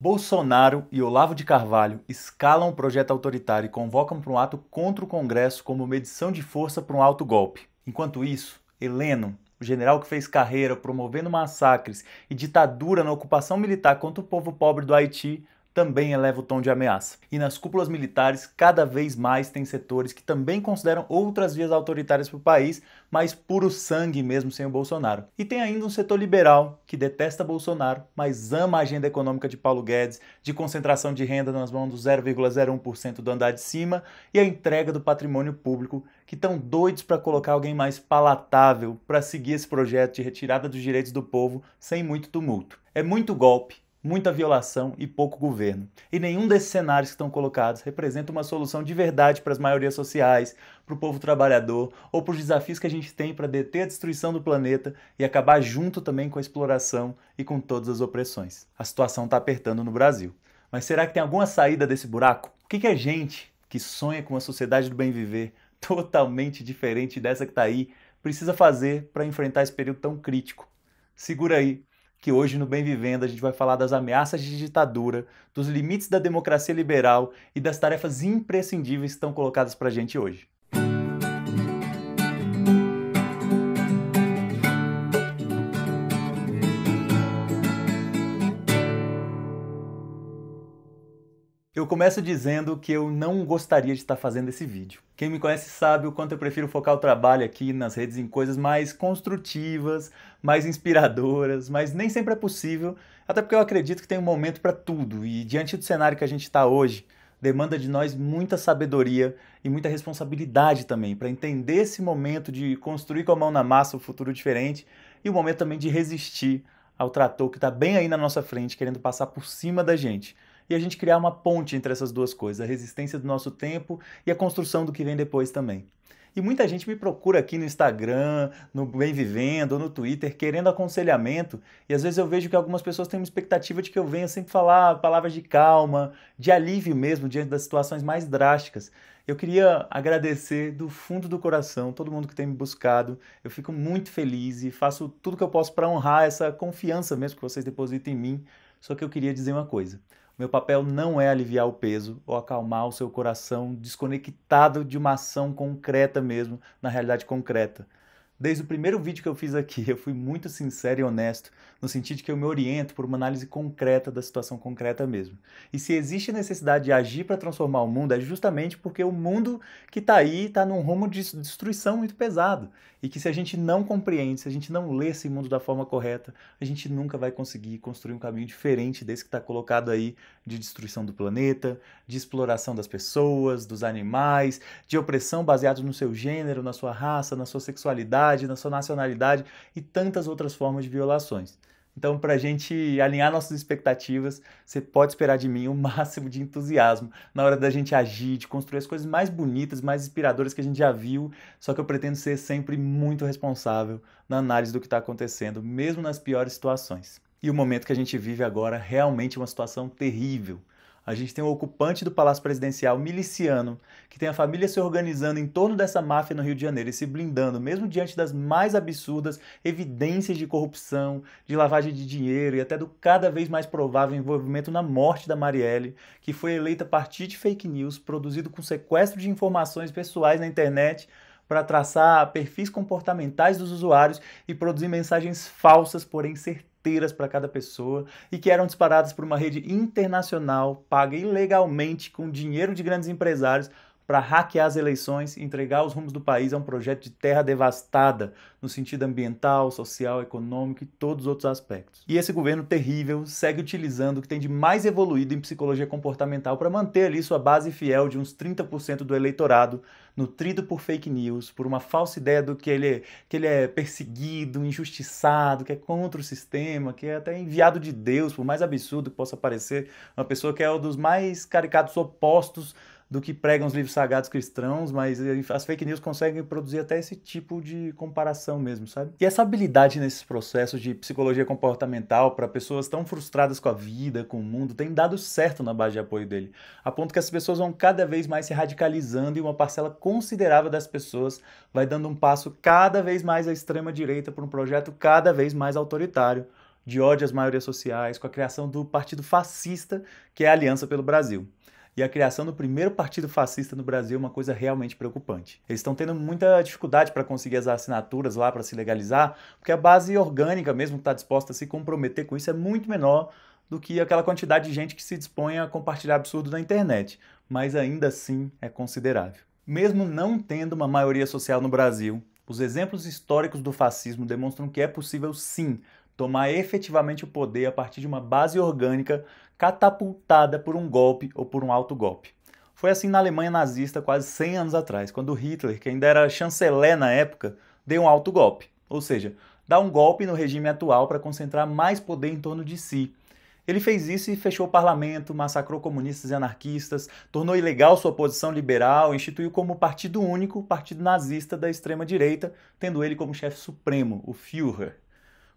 Bolsonaro e Olavo de Carvalho escalam o projeto autoritário e convocam para um ato contra o Congresso como medição de força para um alto golpe. Enquanto isso, Heleno, o general que fez carreira promovendo massacres e ditadura na ocupação militar contra o povo pobre do Haiti, também eleva o tom de ameaça. E nas cúpulas militares, cada vez mais tem setores que também consideram outras vias autoritárias para o país, mas puro sangue mesmo sem o Bolsonaro. E tem ainda um setor liberal que detesta Bolsonaro, mas ama a agenda econômica de Paulo Guedes, de concentração de renda nas mãos do 0,01% do andar de cima e a entrega do patrimônio público, que estão doidos para colocar alguém mais palatável para seguir esse projeto de retirada dos direitos do povo sem muito tumulto. É muito golpe, muita violação e pouco governo. E nenhum desses cenários que estão colocados representa uma solução de verdade para as maiorias sociais, para o povo trabalhador ou para os desafios que a gente tem para deter a destruição do planeta e acabar junto também com a exploração e com todas as opressões. A situação está apertando no Brasil. Mas será que tem alguma saída desse buraco? O que, que a gente, que sonha com uma sociedade do bem viver totalmente diferente dessa que está aí, precisa fazer para enfrentar esse período tão crítico? Segura aí que hoje no Bem Vivendo a gente vai falar das ameaças de ditadura, dos limites da democracia liberal e das tarefas imprescindíveis que estão colocadas para a gente hoje. começo dizendo que eu não gostaria de estar fazendo esse vídeo. Quem me conhece sabe o quanto eu prefiro focar o trabalho aqui nas redes em coisas mais construtivas, mais inspiradoras, mas nem sempre é possível, até porque eu acredito que tem um momento para tudo e diante do cenário que a gente está hoje, demanda de nós muita sabedoria e muita responsabilidade também para entender esse momento de construir com a mão na massa o um futuro diferente e o momento também de resistir ao trator que está bem aí na nossa frente querendo passar por cima da gente e a gente criar uma ponte entre essas duas coisas, a resistência do nosso tempo e a construção do que vem depois também. E muita gente me procura aqui no Instagram, no Bem Vivendo ou no Twitter, querendo aconselhamento. E às vezes eu vejo que algumas pessoas têm uma expectativa de que eu venha sempre falar palavras de calma, de alívio mesmo, diante das situações mais drásticas. Eu queria agradecer do fundo do coração todo mundo que tem me buscado. Eu fico muito feliz e faço tudo que eu posso para honrar essa confiança mesmo que vocês depositam em mim. Só que eu queria dizer uma coisa. Meu papel não é aliviar o peso ou acalmar o seu coração desconectado de uma ação concreta mesmo, na realidade concreta. Desde o primeiro vídeo que eu fiz aqui, eu fui muito sincero e honesto, no sentido de que eu me oriento por uma análise concreta da situação concreta mesmo. E se existe necessidade de agir para transformar o mundo, é justamente porque o mundo que está aí está num rumo de destruição muito pesado. E que se a gente não compreende, se a gente não lê esse mundo da forma correta, a gente nunca vai conseguir construir um caminho diferente desse que está colocado aí de destruição do planeta, de exploração das pessoas, dos animais, de opressão baseada no seu gênero, na sua raça, na sua sexualidade na sua nacionalidade e tantas outras formas de violações. Então, para a gente alinhar nossas expectativas, você pode esperar de mim o um máximo de entusiasmo na hora da gente agir, de construir as coisas mais bonitas, mais inspiradoras que a gente já viu. Só que eu pretendo ser sempre muito responsável na análise do que está acontecendo, mesmo nas piores situações. E o momento que a gente vive agora é realmente é uma situação terrível. A gente tem um ocupante do Palácio Presidencial miliciano, que tem a família se organizando em torno dessa máfia no Rio de Janeiro e se blindando, mesmo diante das mais absurdas evidências de corrupção, de lavagem de dinheiro e até do cada vez mais provável envolvimento na morte da Marielle, que foi eleita a partir de fake news, produzido com sequestro de informações pessoais na internet para traçar perfis comportamentais dos usuários e produzir mensagens falsas, porém certas inteiras para cada pessoa e que eram disparadas por uma rede internacional paga ilegalmente com dinheiro de grandes empresários para hackear as eleições e entregar os rumos do país a um projeto de terra devastada, no sentido ambiental, social, econômico e todos os outros aspectos. E esse governo terrível segue utilizando o que tem de mais evoluído em psicologia comportamental para manter ali sua base fiel de uns 30% do eleitorado, nutrido por fake news, por uma falsa ideia do que ele, é, que ele é perseguido, injustiçado, que é contra o sistema, que é até enviado de Deus, por mais absurdo que possa parecer, uma pessoa que é um dos mais caricatos opostos do que pregam os livros sagrados cristãos, mas as fake news conseguem produzir até esse tipo de comparação mesmo, sabe? E essa habilidade nesses processos de psicologia comportamental para pessoas tão frustradas com a vida, com o mundo, tem dado certo na base de apoio dele, a ponto que as pessoas vão cada vez mais se radicalizando e uma parcela considerável das pessoas vai dando um passo cada vez mais à extrema direita para um projeto cada vez mais autoritário de ódio às maiorias sociais, com a criação do Partido Fascista, que é a Aliança pelo Brasil e a criação do primeiro partido fascista no Brasil é uma coisa realmente preocupante. Eles estão tendo muita dificuldade para conseguir as assinaturas lá para se legalizar, porque a base orgânica mesmo que está disposta a se comprometer com isso é muito menor do que aquela quantidade de gente que se dispõe a compartilhar absurdo na internet, mas ainda assim é considerável. Mesmo não tendo uma maioria social no Brasil, os exemplos históricos do fascismo demonstram que é possível, sim, tomar efetivamente o poder a partir de uma base orgânica catapultada por um golpe ou por um autogolpe. Foi assim na Alemanha nazista quase 100 anos atrás, quando Hitler, que ainda era chanceler na época, deu um autogolpe, ou seja, dá um golpe no regime atual para concentrar mais poder em torno de si. Ele fez isso e fechou o parlamento, massacrou comunistas e anarquistas, tornou ilegal sua posição liberal, instituiu como partido único o partido nazista da extrema-direita, tendo ele como chefe supremo, o Führer.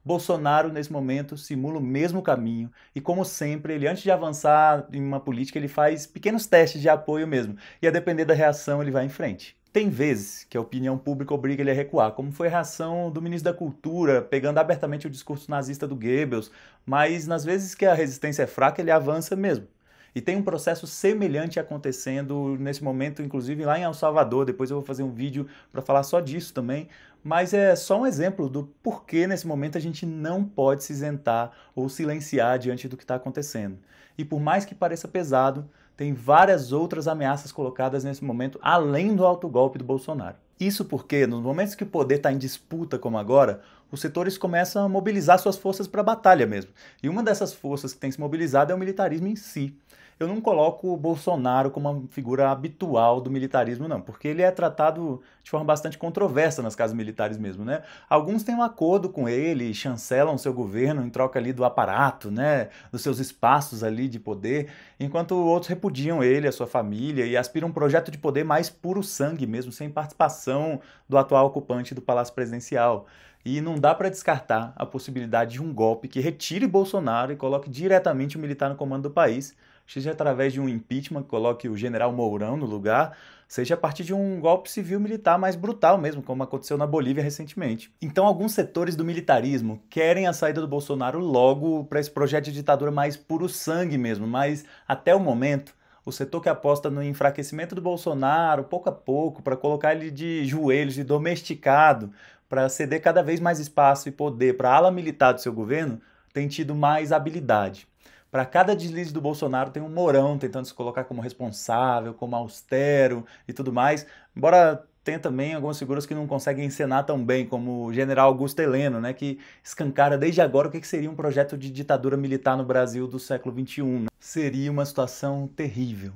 Bolsonaro, nesse momento, simula o mesmo caminho. E, como sempre, ele, antes de avançar em uma política, ele faz pequenos testes de apoio mesmo. E, a depender da reação, ele vai em frente. Tem vezes que a opinião pública obriga ele a recuar, como foi a reação do ministro da Cultura, pegando abertamente o discurso nazista do Goebbels, mas nas vezes que a resistência é fraca, ele avança mesmo. E tem um processo semelhante acontecendo nesse momento, inclusive lá em El Salvador. Depois eu vou fazer um vídeo para falar só disso também mas é só um exemplo do porquê nesse momento a gente não pode se isentar ou silenciar diante do que está acontecendo. E por mais que pareça pesado, tem várias outras ameaças colocadas nesse momento, além do autogolpe do Bolsonaro. Isso porque, nos momentos que o poder está em disputa, como agora, os setores começam a mobilizar suas forças para a batalha mesmo. E uma dessas forças que tem se mobilizado é o militarismo em si. Eu não coloco o Bolsonaro como uma figura habitual do militarismo, não, porque ele é tratado de forma bastante controversa nas casas militares mesmo, né? Alguns têm um acordo com ele, chancelam seu governo em troca ali do aparato, né? Dos seus espaços ali de poder, enquanto outros repudiam ele, a sua família, e aspiram um projeto de poder mais puro sangue mesmo, sem participação do atual ocupante do Palácio Presidencial. E não dá para descartar a possibilidade de um golpe que retire Bolsonaro e coloque diretamente o militar no comando do país, seja através de um impeachment que coloque o general Mourão no lugar, seja a partir de um golpe civil militar mais brutal mesmo, como aconteceu na Bolívia recentemente. Então, alguns setores do militarismo querem a saída do Bolsonaro logo para esse projeto de ditadura mais puro sangue mesmo, mas até o momento o setor que aposta no enfraquecimento do Bolsonaro, pouco a pouco, para colocar ele de joelhos, de domesticado, para ceder cada vez mais espaço e poder para a ala militar do seu governo, tem tido mais habilidade. Para cada deslize do Bolsonaro tem um Morão tentando se colocar como responsável, como austero e tudo mais. Embora tenha também algumas figuras que não conseguem encenar tão bem, como o general Augusto Heleno, né, que escancara desde agora o que seria um projeto de ditadura militar no Brasil do século XXI. Né? Seria uma situação terrível.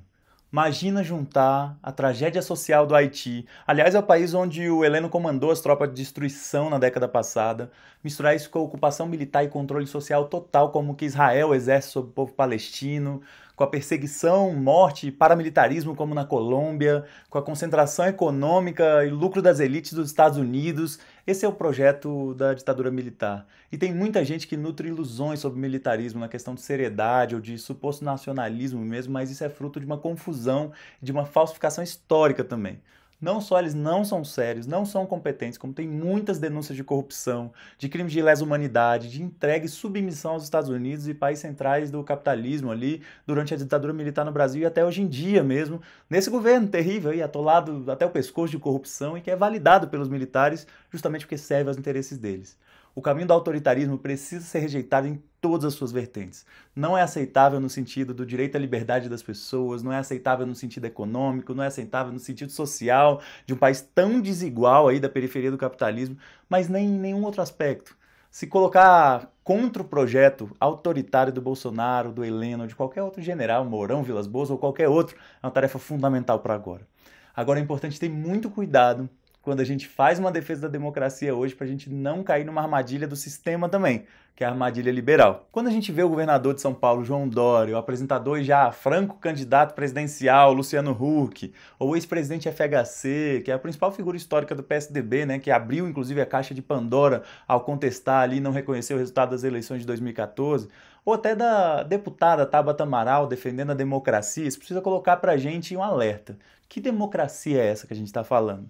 Imagina juntar a tragédia social do Haiti, aliás, é o país onde o Heleno comandou as tropas de destruição na década passada, misturar isso com a ocupação militar e controle social total como que Israel exerce sobre o povo palestino, com a perseguição, morte e paramilitarismo como na Colômbia, com a concentração econômica e lucro das elites dos Estados Unidos esse é o projeto da ditadura militar. E tem muita gente que nutre ilusões sobre militarismo na questão de seriedade ou de suposto nacionalismo mesmo, mas isso é fruto de uma confusão, de uma falsificação histórica também. Não só eles não são sérios, não são competentes, como tem muitas denúncias de corrupção, de crimes de lesa humanidade, de entrega e submissão aos Estados Unidos e países centrais do capitalismo ali durante a ditadura militar no Brasil e até hoje em dia mesmo, nesse governo terrível e atolado até o pescoço de corrupção e que é validado pelos militares justamente porque serve aos interesses deles. O caminho do autoritarismo precisa ser rejeitado em todas as suas vertentes. Não é aceitável no sentido do direito à liberdade das pessoas, não é aceitável no sentido econômico, não é aceitável no sentido social, de um país tão desigual aí da periferia do capitalismo, mas nem em nenhum outro aspecto. Se colocar contra o projeto autoritário do Bolsonaro, do Heleno, de qualquer outro general, Mourão, Vilas Boas ou qualquer outro, é uma tarefa fundamental para agora. Agora é importante ter muito cuidado quando a gente faz uma defesa da democracia hoje para a gente não cair numa armadilha do sistema também, que é a armadilha liberal. Quando a gente vê o governador de São Paulo, João Dória, o apresentador já franco candidato presidencial, Luciano Huck, ou o ex-presidente FHC, que é a principal figura histórica do PSDB, né, que abriu inclusive a caixa de Pandora ao contestar ali e não reconhecer o resultado das eleições de 2014, ou até da deputada Tabata Amaral defendendo a democracia, isso precisa colocar para a gente um alerta. Que democracia é essa que a gente está falando?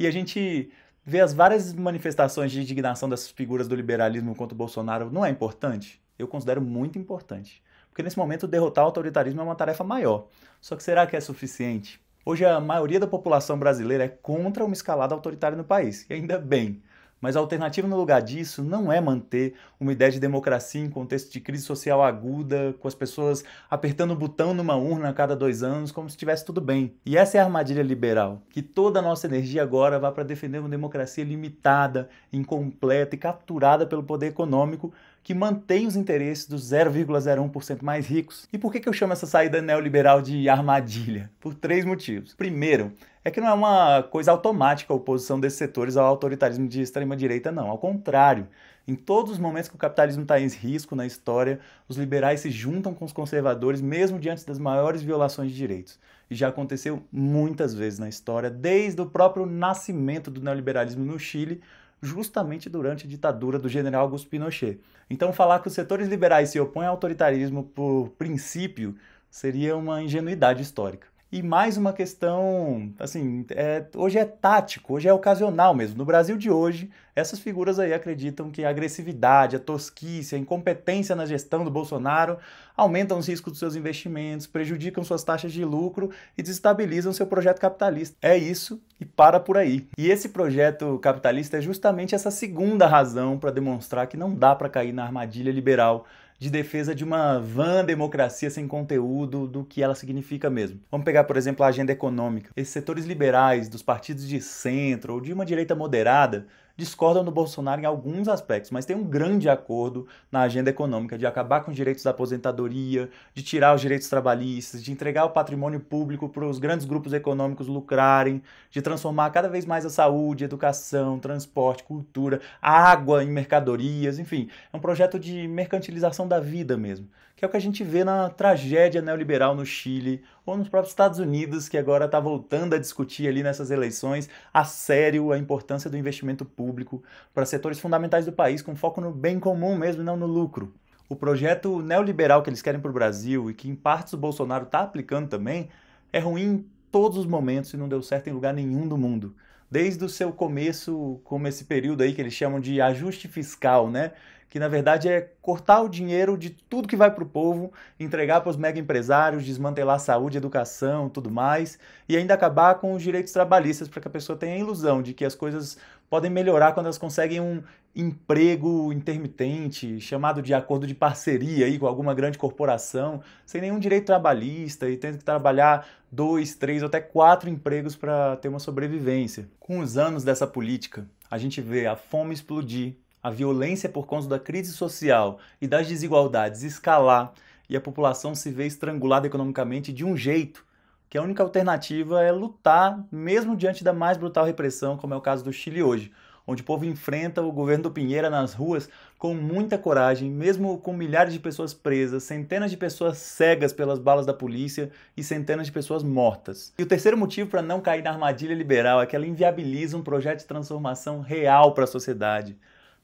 E a gente vê as várias manifestações de indignação dessas figuras do liberalismo contra o Bolsonaro. Não é importante? Eu considero muito importante. Porque nesse momento derrotar o autoritarismo é uma tarefa maior. Só que será que é suficiente? Hoje a maioria da população brasileira é contra uma escalada autoritária no país, e ainda bem. Mas a alternativa no lugar disso não é manter uma ideia de democracia em contexto de crise social aguda, com as pessoas apertando o botão numa urna a cada dois anos, como se estivesse tudo bem. E essa é a armadilha liberal, que toda a nossa energia agora vá para defender uma democracia limitada, incompleta e capturada pelo poder econômico, que mantém os interesses dos 0,01% mais ricos. E por que, que eu chamo essa saída neoliberal de armadilha? Por três motivos. Primeiro, é que não é uma coisa automática a oposição desses setores ao autoritarismo de extrema-direita, não. Ao contrário, em todos os momentos que o capitalismo está em risco na história, os liberais se juntam com os conservadores, mesmo diante das maiores violações de direitos. E já aconteceu muitas vezes na história, desde o próprio nascimento do neoliberalismo no Chile justamente durante a ditadura do general Augusto Pinochet. Então, falar que os setores liberais se opõem ao autoritarismo por princípio seria uma ingenuidade histórica. E mais uma questão, assim, é, hoje é tático, hoje é ocasional mesmo. No Brasil de hoje, essas figuras aí acreditam que a agressividade, a tosquice, a incompetência na gestão do Bolsonaro aumentam os riscos dos seus investimentos, prejudicam suas taxas de lucro e desestabilizam seu projeto capitalista. É isso e para por aí. E esse projeto capitalista é justamente essa segunda razão para demonstrar que não dá para cair na armadilha liberal de defesa de uma vã democracia sem conteúdo do que ela significa mesmo. Vamos pegar, por exemplo, a agenda econômica. Esses setores liberais dos partidos de centro ou de uma direita moderada discordam do Bolsonaro em alguns aspectos, mas tem um grande acordo na agenda econômica de acabar com os direitos da aposentadoria, de tirar os direitos trabalhistas, de entregar o patrimônio público para os grandes grupos econômicos lucrarem, de transformar cada vez mais a saúde, educação, transporte, cultura, água em mercadorias, enfim. É um projeto de mercantilização da vida mesmo que é o que a gente vê na tragédia neoliberal no Chile ou nos próprios Estados Unidos, que agora está voltando a discutir ali nessas eleições a sério a importância do investimento público para setores fundamentais do país, com foco no bem comum mesmo, não no lucro. O projeto neoliberal que eles querem para o Brasil e que em partes o Bolsonaro está aplicando também é ruim em todos os momentos e não deu certo em lugar nenhum do mundo desde o seu começo, como esse período aí que eles chamam de ajuste fiscal, né? que na verdade é cortar o dinheiro de tudo que vai para o povo, entregar para os mega empresários, desmantelar a saúde, educação, tudo mais, e ainda acabar com os direitos trabalhistas para que a pessoa tenha a ilusão de que as coisas podem melhorar quando elas conseguem um emprego intermitente, chamado de acordo de parceria aí com alguma grande corporação, sem nenhum direito trabalhista e tendo que trabalhar dois, três ou até quatro empregos para ter uma sobrevivência. Com os anos dessa política, a gente vê a fome explodir a violência é por conta da crise social e das desigualdades escalar e a população se vê estrangulada economicamente de um jeito que a única alternativa é lutar mesmo diante da mais brutal repressão, como é o caso do Chile hoje, onde o povo enfrenta o governo do Pinheira nas ruas com muita coragem, mesmo com milhares de pessoas presas, centenas de pessoas cegas pelas balas da polícia e centenas de pessoas mortas. E o terceiro motivo para não cair na armadilha liberal é que ela inviabiliza um projeto de transformação real para a sociedade.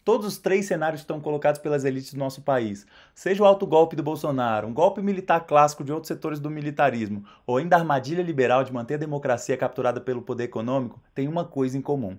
Todos os três cenários estão colocados pelas elites do nosso país. Seja o alto golpe do Bolsonaro, um golpe militar clássico de outros setores do militarismo, ou ainda a armadilha liberal de manter a democracia capturada pelo poder econômico, tem uma coisa em comum.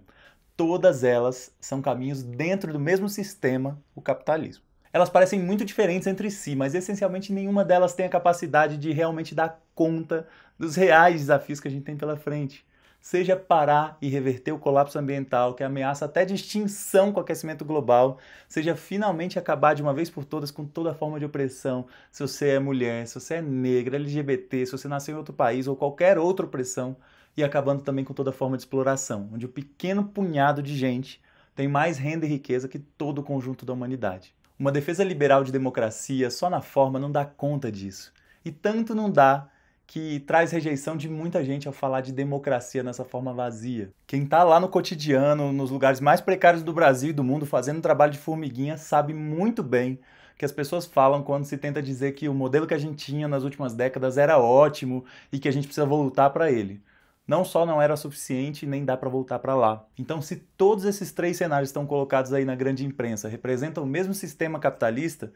Todas elas são caminhos dentro do mesmo sistema, o capitalismo. Elas parecem muito diferentes entre si, mas essencialmente nenhuma delas tem a capacidade de realmente dar conta dos reais desafios que a gente tem pela frente seja parar e reverter o colapso ambiental que ameaça até de extinção com o aquecimento global, seja finalmente acabar de uma vez por todas com toda forma de opressão, se você é mulher, se você é negra, LGBT, se você nasceu em outro país ou qualquer outra opressão, e acabando também com toda forma de exploração, onde um pequeno punhado de gente tem mais renda e riqueza que todo o conjunto da humanidade. Uma defesa liberal de democracia só na forma não dá conta disso. E tanto não dá que traz rejeição de muita gente ao falar de democracia nessa forma vazia. Quem está lá no cotidiano, nos lugares mais precários do Brasil e do mundo, fazendo trabalho de formiguinha, sabe muito bem que as pessoas falam quando se tenta dizer que o modelo que a gente tinha nas últimas décadas era ótimo e que a gente precisa voltar para ele. Não só não era suficiente, nem dá para voltar para lá. Então, se todos esses três cenários estão colocados aí na grande imprensa, representam o mesmo sistema capitalista,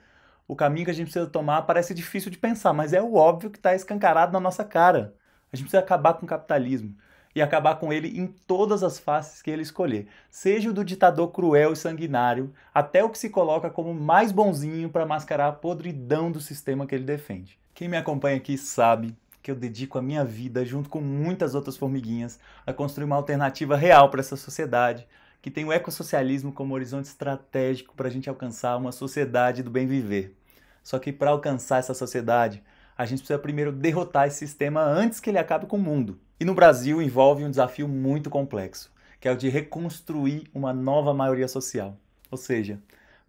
o caminho que a gente precisa tomar parece difícil de pensar, mas é o óbvio que está escancarado na nossa cara. A gente precisa acabar com o capitalismo e acabar com ele em todas as faces que ele escolher, seja o do ditador cruel e sanguinário, até o que se coloca como mais bonzinho para mascarar a podridão do sistema que ele defende. Quem me acompanha aqui sabe que eu dedico a minha vida, junto com muitas outras formiguinhas, a construir uma alternativa real para essa sociedade, que tem o ecossocialismo como horizonte estratégico para a gente alcançar uma sociedade do bem viver. Só que para alcançar essa sociedade, a gente precisa primeiro derrotar esse sistema antes que ele acabe com o mundo. E no Brasil envolve um desafio muito complexo, que é o de reconstruir uma nova maioria social. Ou seja,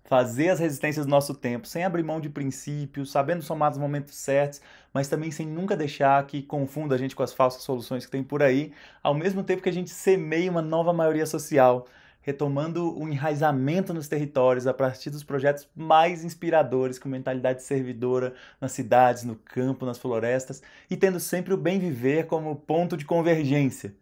fazer as resistências do nosso tempo, sem abrir mão de princípios, sabendo somar os momentos certos, mas também sem nunca deixar que confunda a gente com as falsas soluções que tem por aí, ao mesmo tempo que a gente semeia uma nova maioria social, retomando o enraizamento nos territórios a partir dos projetos mais inspiradores, com mentalidade servidora nas cidades, no campo, nas florestas e tendo sempre o bem viver como ponto de convergência.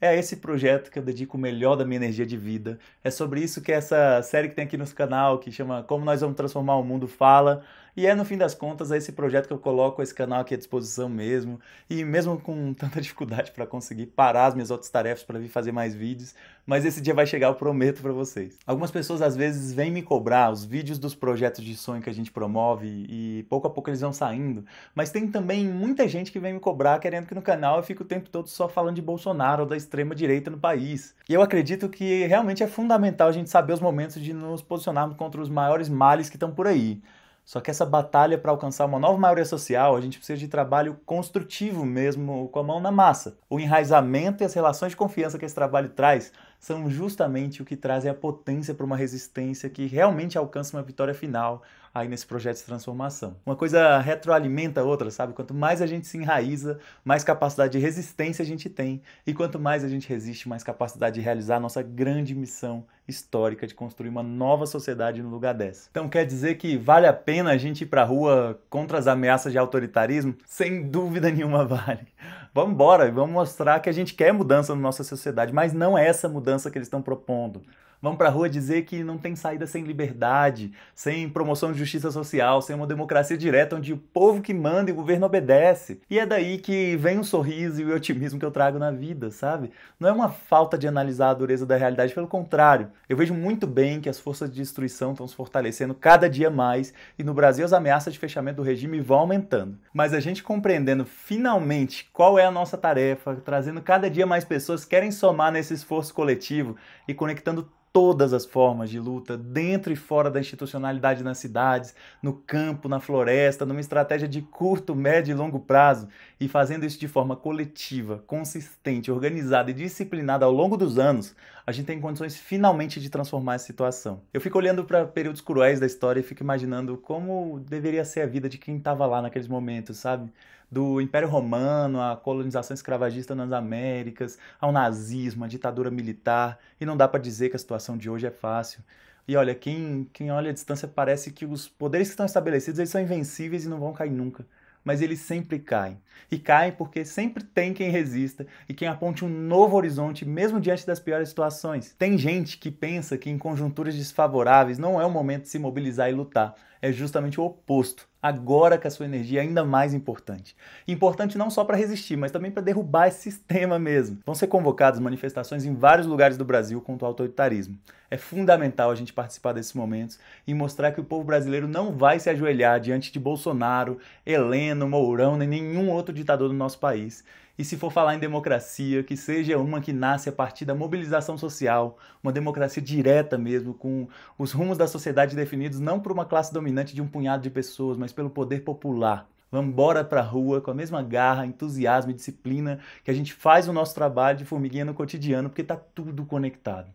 É a esse projeto que eu dedico o melhor da minha energia de vida. É sobre isso que essa série que tem aqui no canal, que chama Como Nós Vamos Transformar o Mundo, fala. E é no fim das contas é esse projeto que eu coloco esse canal aqui à disposição mesmo. E mesmo com tanta dificuldade para conseguir parar as minhas outras tarefas para vir fazer mais vídeos, mas esse dia vai chegar, eu prometo para vocês. Algumas pessoas às vezes vêm me cobrar os vídeos dos projetos de sonho que a gente promove e pouco a pouco eles vão saindo, mas tem também muita gente que vem me cobrar querendo que no canal eu fique o tempo todo só falando de Bolsonaro ou da extrema direita no país. E eu acredito que realmente é fundamental a gente saber os momentos de nos posicionarmos contra os maiores males que estão por aí. Só que essa batalha para alcançar uma nova maioria social, a gente precisa de trabalho construtivo mesmo, com a mão na massa. O enraizamento e as relações de confiança que esse trabalho traz são justamente o que trazem a potência para uma resistência que realmente alcança uma vitória final aí nesse projeto de transformação. Uma coisa retroalimenta a outra, sabe? Quanto mais a gente se enraiza, mais capacidade de resistência a gente tem, e quanto mais a gente resiste, mais capacidade de realizar a nossa grande missão histórica de construir uma nova sociedade no lugar dessa. Então quer dizer que vale a pena a gente ir a rua contra as ameaças de autoritarismo? Sem dúvida nenhuma vale vamos embora, vamos mostrar que a gente quer mudança na nossa sociedade, mas não é essa mudança que eles estão propondo vão para a rua dizer que não tem saída sem liberdade, sem promoção de justiça social, sem uma democracia direta onde o povo que manda e o governo obedece. E é daí que vem o sorriso e o otimismo que eu trago na vida, sabe? Não é uma falta de analisar a dureza da realidade, pelo contrário. Eu vejo muito bem que as forças de destruição estão se fortalecendo cada dia mais e no Brasil as ameaças de fechamento do regime vão aumentando. Mas a gente compreendendo finalmente qual é a nossa tarefa, trazendo cada dia mais pessoas que querem somar nesse esforço coletivo e conectando todas as formas de luta, dentro e fora da institucionalidade nas cidades, no campo, na floresta, numa estratégia de curto, médio e longo prazo, e fazendo isso de forma coletiva, consistente, organizada e disciplinada ao longo dos anos, a gente tem condições finalmente de transformar essa situação. Eu fico olhando para períodos cruéis da história e fico imaginando como deveria ser a vida de quem estava lá naqueles momentos, sabe? do Império Romano, a colonização escravagista nas Américas, ao nazismo, à ditadura militar, e não dá para dizer que a situação de hoje é fácil. E olha, quem, quem olha a distância parece que os poderes que estão estabelecidos eles são invencíveis e não vão cair nunca. Mas eles sempre caem. E caem porque sempre tem quem resista e quem aponte um novo horizonte, mesmo diante das piores situações. Tem gente que pensa que em conjunturas desfavoráveis não é o momento de se mobilizar e lutar. É justamente o oposto. Agora que a sua energia é ainda mais importante. Importante não só para resistir, mas também para derrubar esse sistema mesmo. Vão ser convocadas manifestações em vários lugares do Brasil contra o autoritarismo. É fundamental a gente participar desses momentos e mostrar que o povo brasileiro não vai se ajoelhar diante de Bolsonaro, Heleno, Mourão, nem nenhum outro ditador do nosso país e se for falar em democracia, que seja uma que nasce a partir da mobilização social, uma democracia direta mesmo, com os rumos da sociedade definidos não por uma classe dominante de um punhado de pessoas, mas pelo poder popular. Vamos embora a rua com a mesma garra, entusiasmo e disciplina que a gente faz o nosso trabalho de formiguinha no cotidiano, porque está tudo conectado.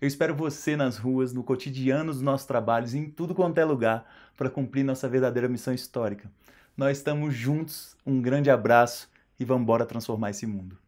Eu espero você nas ruas, no cotidiano dos nossos trabalhos, em tudo quanto é lugar, para cumprir nossa verdadeira missão histórica. Nós estamos juntos, um grande abraço e vamos embora transformar esse mundo.